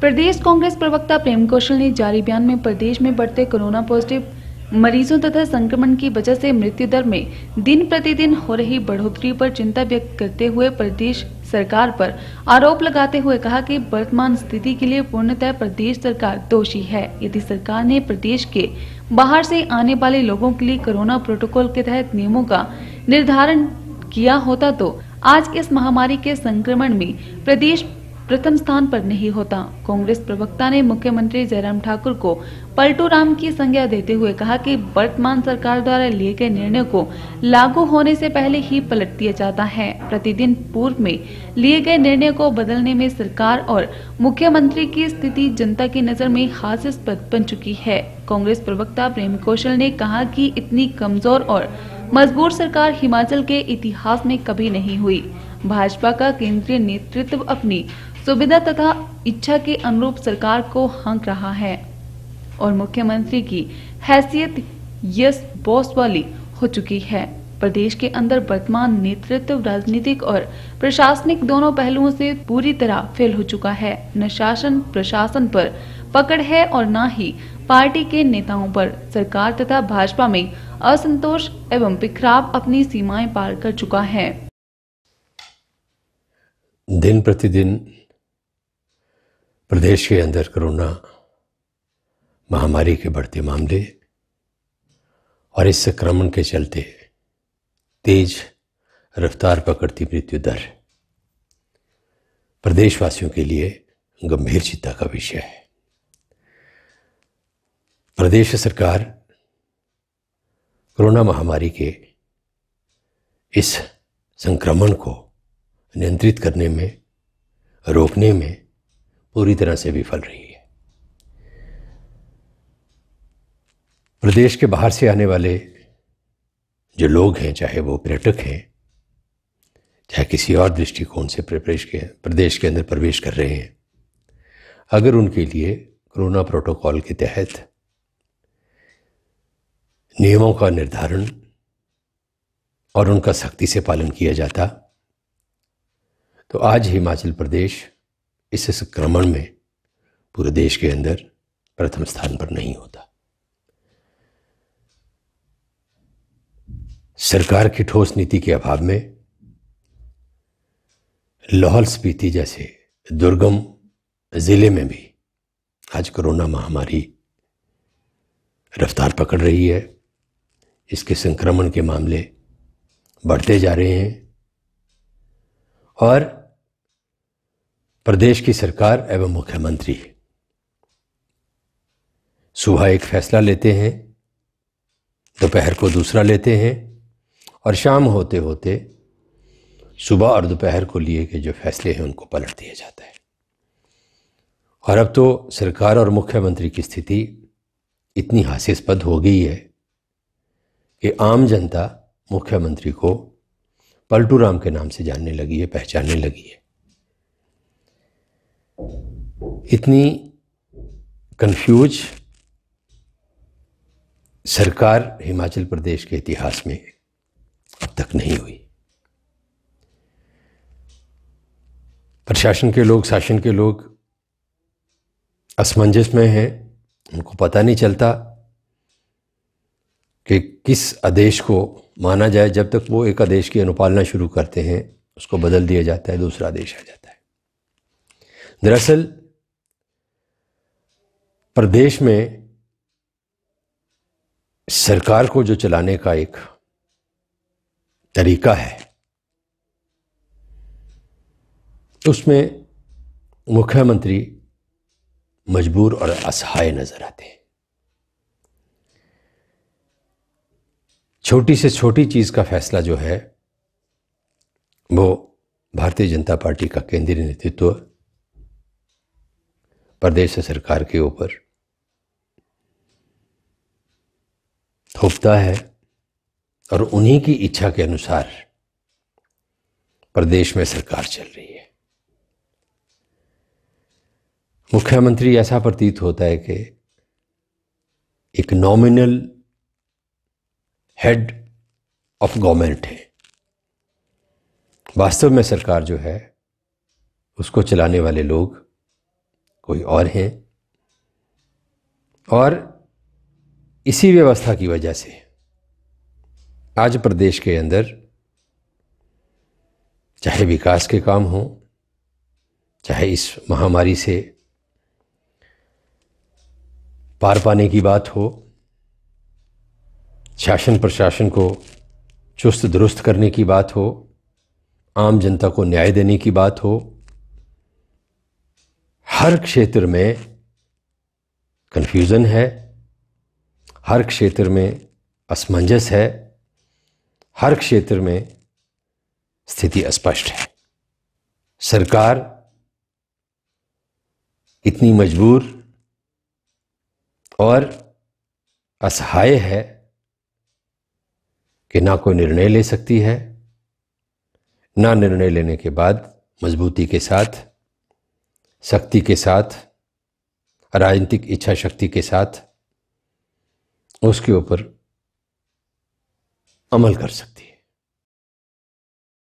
प्रदेश कांग्रेस प्रवक्ता प्रेम कौशल ने जारी बयान में प्रदेश में बढ़ते कोरोना पॉजिटिव मरीजों तथा संक्रमण की वजह से मृत्यु दर में दिन प्रतिदिन हो रही बढ़ोतरी पर चिंता व्यक्त करते हुए प्रदेश सरकार पर आरोप लगाते हुए कहा कि वर्तमान स्थिति के लिए पूर्णतः प्रदेश सरकार दोषी है यदि सरकार ने प्रदेश के बाहर से आने वाले लोगों के लिए कोरोना प्रोटोकॉल के तहत नियमों का निर्धारण किया होता तो आज इस महामारी के संक्रमण में प्रदेश प्रथम स्थान पर नहीं होता कांग्रेस प्रवक्ता ने मुख्यमंत्री जयराम ठाकुर को पलटू राम की संज्ञा देते हुए कहा कि वर्तमान सरकार द्वारा लिए गए निर्णय को लागू होने से पहले ही पलट दिया जाता है प्रतिदिन पूर्व में लिए गए निर्णय को बदलने में सरकार और मुख्यमंत्री की स्थिति जनता की नजर में हास्यस्पद बन चुकी है कांग्रेस प्रवक्ता प्रेम कौशल ने कहा की इतनी कमजोर और मजबूर सरकार हिमाचल के इतिहास में कभी नहीं हुई भाजपा का केंद्रीय नेतृत्व अपनी सुविधा तथा इच्छा के अनुरूप सरकार को हंक रहा है और मुख्यमंत्री की हैसियत यस बॉस वाली हो चुकी है प्रदेश के अंदर वर्तमान नेतृत्व राजनीतिक और प्रशासनिक दोनों पहलुओं से पूरी तरह फेल हो चुका है न शासन प्रशासन पर पकड़ है और न ही पार्टी के नेताओं पर सरकार तथा भाजपा में असंतोष एवं बिखराव अपनी सीमाएं पार कर चुका है दिन प्रतिदिन प्रदेश के अंदर कोरोना महामारी के बढ़ते मामले और इस संक्रमण के चलते तेज रफ्तार पकड़ती मृत्यु दर प्रदेशवासियों के लिए गंभीर चिंता का विषय है प्रदेश सरकार कोरोना महामारी के इस संक्रमण को नियंत्रित करने में रोकने में पूरी तरह से विफल रही है प्रदेश के बाहर से आने वाले जो लोग हैं चाहे वो पर्यटक हैं चाहे किसी और दृष्टिकोण से प्रदेश के प्रदेश के अंदर प्रवेश कर रहे हैं अगर उनके लिए कोरोना प्रोटोकॉल के तहत नियमों का निर्धारण और उनका सख्ती से पालन किया जाता तो आज हिमाचल प्रदेश इस संक्रमण में पूरे देश के अंदर प्रथम स्थान पर नहीं होता सरकार की ठोस नीति के अभाव में लाहौल स्पीति जैसे दुर्गम ज़िले में भी आज कोरोना महामारी रफ्तार पकड़ रही है इसके संक्रमण के मामले बढ़ते जा रहे हैं और प्रदेश की सरकार एवं मुख्यमंत्री सुबह एक फैसला लेते हैं दोपहर को दूसरा लेते हैं और शाम होते होते सुबह और दोपहर को लिए गए जो फैसले हैं उनको पलट दिया जाता है और अब तो सरकार और मुख्यमंत्री की स्थिति इतनी हास्यास्पद हो गई है कि आम जनता मुख्यमंत्री को पलटू राम के नाम से जानने लगी है पहचानने लगी है इतनी कंफ्यूज सरकार हिमाचल प्रदेश के इतिहास में अब तक नहीं हुई प्रशासन के लोग शासन के लोग असमंजस में हैं उनको पता नहीं चलता कि किस आदेश को माना जाए जब तक वो एक आदेश की अनुपालना शुरू करते हैं उसको बदल दिया जाता है दूसरा आदेश आ जाता है दरअसल प्रदेश में सरकार को जो चलाने का एक तरीका है उसमें मुख्यमंत्री मजबूर और असहाय नज़र आते हैं छोटी से छोटी चीज़ का फैसला जो है वो भारतीय जनता पार्टी का केंद्रीय नेतृत्व प्रदेश सरकार के ऊपर थोपता है और उन्हीं की इच्छा के अनुसार प्रदेश में सरकार चल रही है मुख्यमंत्री ऐसा प्रतीत होता है कि एक नॉमिनल हेड ऑफ गवर्नमेंट है वास्तव में सरकार जो है उसको चलाने वाले लोग कोई और हैं और इसी व्यवस्था की वजह से आज प्रदेश के अंदर चाहे विकास के काम हों चाहे इस महामारी से पार पाने की बात हो शासन प्रशासन को चुस्त दुरुस्त करने की बात हो आम जनता को न्याय देने की बात हो हर क्षेत्र में कन्फ्यूज़न है हर क्षेत्र में असमंजस है हर क्षेत्र में स्थिति स्पष्ट है सरकार इतनी मजबूर और असहाय है कि ना कोई निर्णय ले सकती है ना निर्णय लेने के बाद मजबूती के साथ शक्ति के साथ राजनीतिक इच्छा शक्ति के साथ उसके ऊपर अमल कर सकती है